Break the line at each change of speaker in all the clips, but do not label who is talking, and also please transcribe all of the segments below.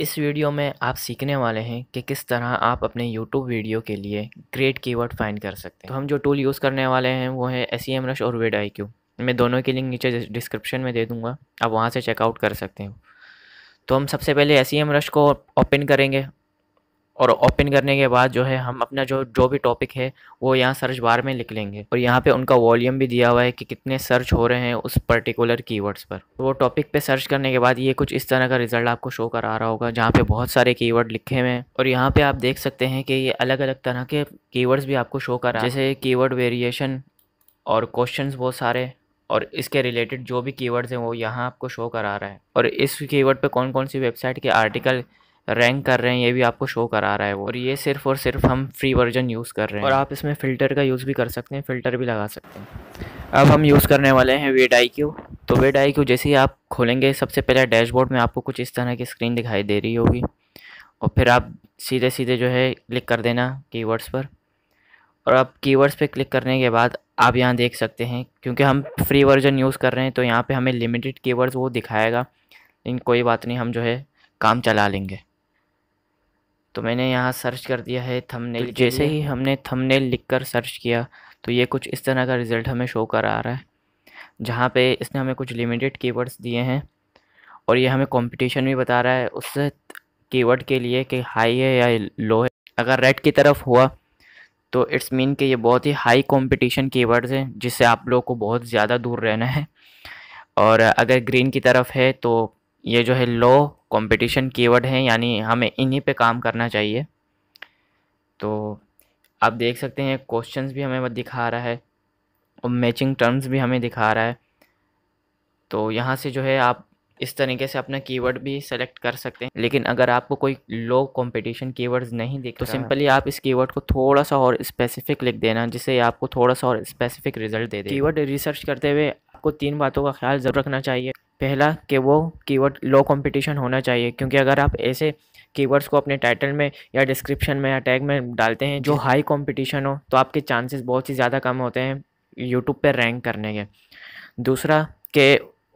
इस वीडियो में आप सीखने वाले हैं कि किस तरह आप अपने YouTube वीडियो के लिए ग्रेट कीवर्ड फाइंड कर सकते हैं तो हम जो टूल यूज़ करने वाले हैं वो है एस सी एम रश और वेड आई क्यू मैं दोनों की लिंक नीचे डिस्क्रिप्शन में दे दूँगा आप वहाँ से चेकआउट कर सकते हो तो हम सबसे पहले एस सी एम रश को ओपन करेंगे और ओपन करने के बाद जो है हम अपना जो जो भी टॉपिक है वो यहाँ सर्च बार में लिख लेंगे और यहाँ पे उनका वॉल्यूम भी दिया हुआ है कि कितने सर्च हो रहे हैं उस पर्टिकुलर कीवर्ड्स पर तो वो टॉपिक पे सर्च करने के बाद ये कुछ इस तरह का रिजल्ट आपको शो करा रहा होगा जहाँ पे बहुत सारे की लिखे हुए हैं और यहाँ पे आप देख सकते हैं कि ये अलग अलग तरह के की भी आपको शो करा जैसे की वेरिएशन और क्वेश्चन बहुत सारे और इसके रिलेटेड जो भी कीवर्ड्स हैं वो यहाँ आपको शो करा रहा है और इस कीवर्ड पे कौन कौन सी वेबसाइट के आर्टिकल रैंक कर रहे हैं ये भी आपको शो करा रहा है वो और ये सिर्फ और सिर्फ हम फ्री वर्जन यूज़ कर रहे हैं और आप इसमें फ़िल्टर का यूज़ भी कर सकते हैं फ़िल्टर भी लगा सकते हैं अब हम यूज़ करने वाले हैं वेड आई क्यू तो वेड आई क्यू जैसे ही आप खोलेंगे सबसे पहले डैशबोर्ड में आपको कुछ इस तरह की स्क्रीन दिखाई दे रही होगी और फिर आप सीधे सीधे जो है क्लिक कर देना वर्ड्स पर और आप वर्ड्स पर क्लिक करने के बाद आप यहाँ देख सकते हैं क्योंकि हम फ्री वर्जन यूज़ कर रहे हैं तो यहाँ पर हमें लिमिटेड कीवर्ड्स वो दिखाएगा लेकिन कोई बात नहीं हम जो है काम चला लेंगे तो मैंने यहाँ सर्च कर दिया है थंबनेल तो जैसे ही हमने थंबनेल लिखकर सर्च किया तो ये कुछ इस तरह का रिज़ल्ट हमें शो कर आ रहा है जहाँ पे इसने हमें कुछ लिमिटेड कीवर्ड्स दिए हैं और ये हमें कंपटीशन भी बता रहा है उस कीवर्ड के लिए कि हाई है या लो है अगर रेड की तरफ हुआ तो इट्स मीन कि ये बहुत ही हाई कंपटीशन कीवर्ड्स हैं जिससे आप लोग को बहुत ज़्यादा दूर रहना है और अगर ग्रीन की तरफ है तो ये जो है लो कंपटीशन कीवर्ड हैं यानी हमें इन्हीं पे काम करना चाहिए तो आप देख सकते हैं क्वेश्चंस भी हमें दिखा रहा है और मैचिंग टर्म्स भी हमें दिखा रहा है तो यहाँ से जो है आप इस तरीके से अपना कीवर्ड भी सेलेक्ट कर सकते हैं लेकिन अगर आपको कोई लो कंपटीशन कीवर्ड्स नहीं दिख तो सिंपली आप इस कीवर्ड को थोड़ा सा और स्पेसिफिक लिख देना जिससे आपको थोड़ा सा और स्पेसिफिक रिजल्ट दे दे कीवर्ड रिसर्च करते हुए आपको तीन बातों का ख्याल ज़रूर रखना चाहिए पहला कि वो कीवर्ड लो कंपटीशन होना चाहिए क्योंकि अगर आप ऐसे कीवर्ड्स को अपने टाइटल में या डिस्क्रिप्शन में या टैग में डालते हैं जो हाई कंपटीशन हो तो आपके चांसेस बहुत ही ज़्यादा कम होते हैं यूट्यूब पर रैंक करने के दूसरा कि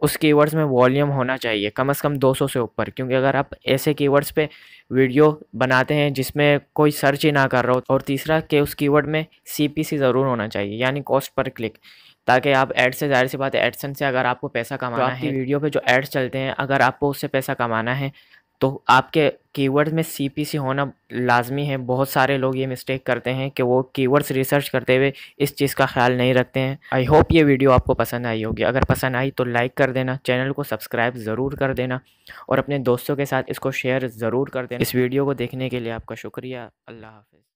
उस कीवर्ड्स में वॉल्यूम होना चाहिए कम से कम 200 से ऊपर क्योंकि अगर आप ऐसे कीवर्ड्स पे वीडियो बनाते हैं जिसमें कोई सर्च ही ना कर रहा हो और तीसरा कि उस कीवर्ड में सीपीसी ज़रूर होना चाहिए यानी कॉस्ट पर क्लिक ताकि आप एड से जाहिर सी बात है एडसन से अगर आपको पैसा कमाना तो है वीडियो पे जो एड्स चलते हैं अगर आपको उससे पैसा कमाना है तो आपके कीवर्ड में सी होना लाजमी है बहुत सारे लोग ये मिस्टेक करते हैं कि वो कीवर्ड्स रिसर्च करते हुए इस चीज़ का ख्याल नहीं रखते हैं आई होप ये वीडियो आपको पसंद आई होगी अगर पसंद आई तो लाइक कर देना चैनल को सब्सक्राइब ज़रूर कर देना और अपने दोस्तों के साथ इसको शेयर ज़रूर कर देना इस वीडियो को देखने के लिए आपका शुक्रिया अल्लाह हाफिज़